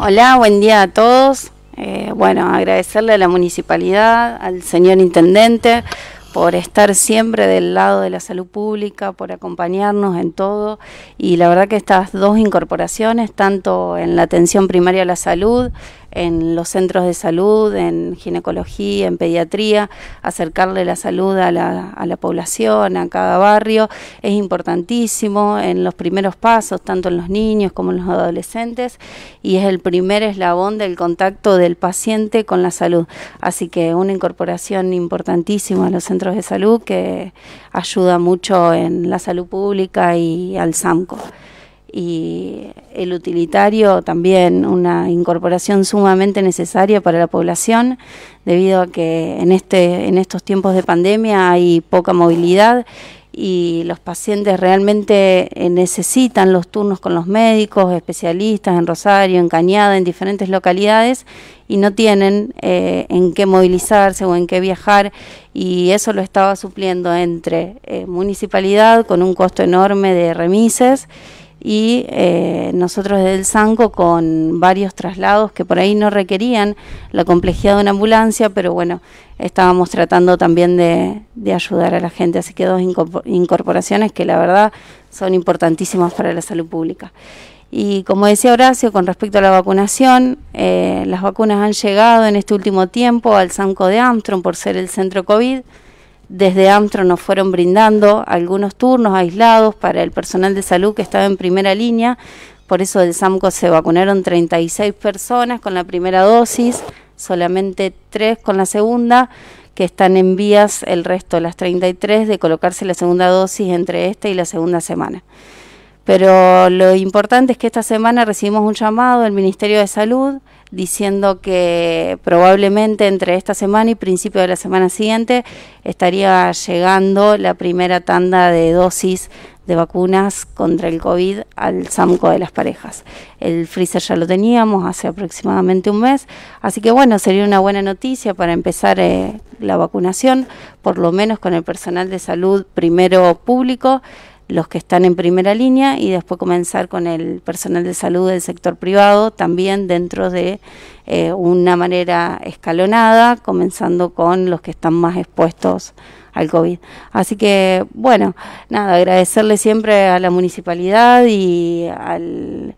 hola, buen día a todos. Eh, bueno, agradecerle a la municipalidad, al señor intendente, por estar siempre del lado de la salud pública, por acompañarnos en todo. Y la verdad que estas dos incorporaciones, tanto en la atención primaria a la salud, en los centros de salud, en ginecología, en pediatría, acercarle la salud a la, a la población, a cada barrio, es importantísimo en los primeros pasos, tanto en los niños como en los adolescentes, y es el primer eslabón del contacto del paciente con la salud. Así que una incorporación importantísima a los centros de salud que ayuda mucho en la salud pública y al SAMCO y el utilitario también una incorporación sumamente necesaria para la población debido a que en este en estos tiempos de pandemia hay poca movilidad y los pacientes realmente necesitan los turnos con los médicos, especialistas en Rosario, en Cañada, en diferentes localidades y no tienen eh, en qué movilizarse o en qué viajar y eso lo estaba supliendo entre eh, municipalidad con un costo enorme de remises y eh, nosotros desde el Sanco con varios traslados que por ahí no requerían la complejidad de una ambulancia, pero bueno, estábamos tratando también de, ayudar a la gente, así que dos incorporaciones que la verdad son importantísimas para la salud pública. Y como decía Horacio, con respecto a la vacunación, eh, las vacunas han llegado en este último tiempo al Sanco de Armstrong por ser el centro COVID. Desde Amtro nos fueron brindando algunos turnos aislados para el personal de salud que estaba en primera línea. Por eso del SAMCO se vacunaron 36 personas con la primera dosis, solamente tres con la segunda, que están en vías el resto, las 33, de colocarse la segunda dosis entre esta y la segunda semana. Pero lo importante es que esta semana recibimos un llamado del Ministerio de Salud diciendo que probablemente entre esta semana y principio de la semana siguiente estaría llegando la primera tanda de dosis de vacunas contra el COVID al SAMCO de las parejas. El freezer ya lo teníamos hace aproximadamente un mes, así que bueno, sería una buena noticia para empezar eh, la vacunación, por lo menos con el personal de salud primero público, los que están en primera línea y después comenzar con el personal de salud del sector privado también dentro de eh, una manera escalonada, comenzando con los que están más expuestos al COVID. Así que, bueno, nada, agradecerle siempre a la municipalidad y al,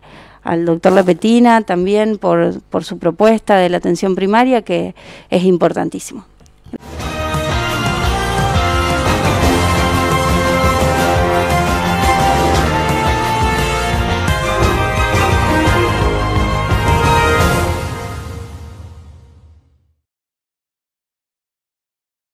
doctor Lapetina también por, por su propuesta de la atención primaria, que es importantísimo.